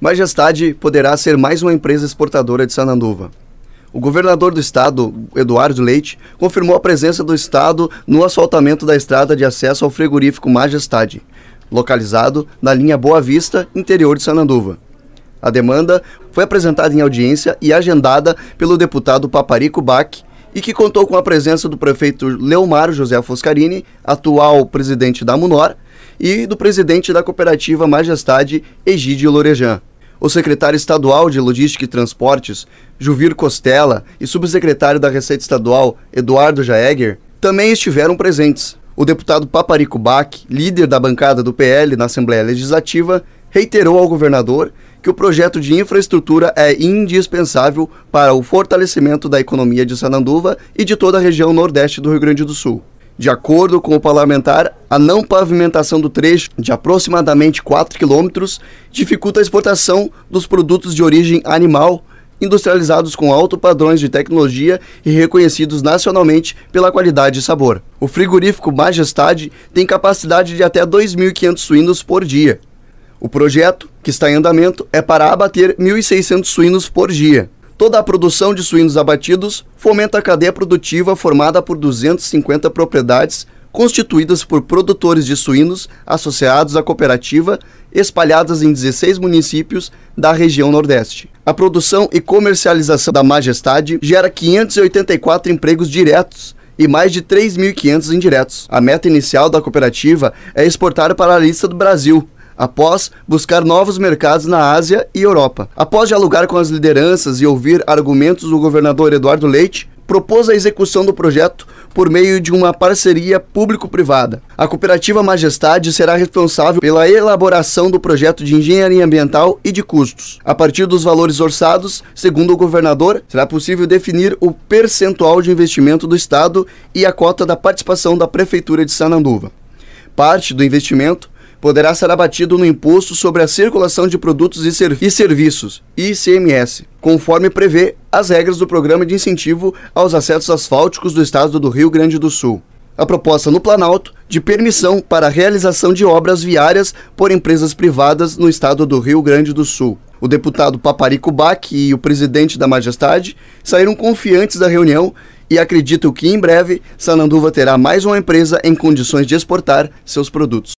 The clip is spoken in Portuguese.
Majestade poderá ser mais uma empresa exportadora de Sananduva. O governador do estado, Eduardo Leite, confirmou a presença do estado no asfaltamento da estrada de acesso ao frigorífico Majestade, localizado na linha Boa Vista, interior de Sananduva. A demanda foi apresentada em audiência e agendada pelo deputado Paparico Bach e que contou com a presença do prefeito Leomar José Foscarini, atual presidente da Munor, e do presidente da cooperativa Majestade, Egídio Lorejan. O secretário estadual de Logística e Transportes, Juvir Costela, e subsecretário da Receita Estadual, Eduardo Jaeger, também estiveram presentes. O deputado Paparico Bach, líder da bancada do PL na Assembleia Legislativa, reiterou ao governador que o projeto de infraestrutura é indispensável para o fortalecimento da economia de Sananduva e de toda a região nordeste do Rio Grande do Sul. De acordo com o parlamentar, a não pavimentação do trecho de aproximadamente 4 quilômetros dificulta a exportação dos produtos de origem animal industrializados com altos padrões de tecnologia e reconhecidos nacionalmente pela qualidade e sabor. O frigorífico Majestade tem capacidade de até 2.500 suínos por dia. O projeto, que está em andamento, é para abater 1.600 suínos por dia. Toda a produção de suínos abatidos fomenta a cadeia produtiva formada por 250 propriedades constituídas por produtores de suínos associados à cooperativa, espalhadas em 16 municípios da região Nordeste. A produção e comercialização da Majestade gera 584 empregos diretos e mais de 3.500 indiretos. A meta inicial da cooperativa é exportar para a lista do Brasil, após buscar novos mercados na Ásia e Europa. Após dialogar com as lideranças e ouvir argumentos do governador Eduardo Leite, propôs a execução do projeto por meio de uma parceria público-privada. A cooperativa Majestade será responsável pela elaboração do projeto de engenharia ambiental e de custos. A partir dos valores orçados, segundo o governador, será possível definir o percentual de investimento do Estado e a cota da participação da Prefeitura de Sananduva. Parte do investimento poderá ser abatido no Imposto sobre a Circulação de Produtos e, Servi e Serviços, ICMS, conforme prevê as regras do Programa de Incentivo aos Acessos Asfálticos do Estado do Rio Grande do Sul. A proposta no Planalto de permissão para a realização de obras viárias por empresas privadas no estado do Rio Grande do Sul. O deputado Paparico Bach e o presidente da Majestade saíram confiantes da reunião e acreditam que em breve Sananduva terá mais uma empresa em condições de exportar seus produtos.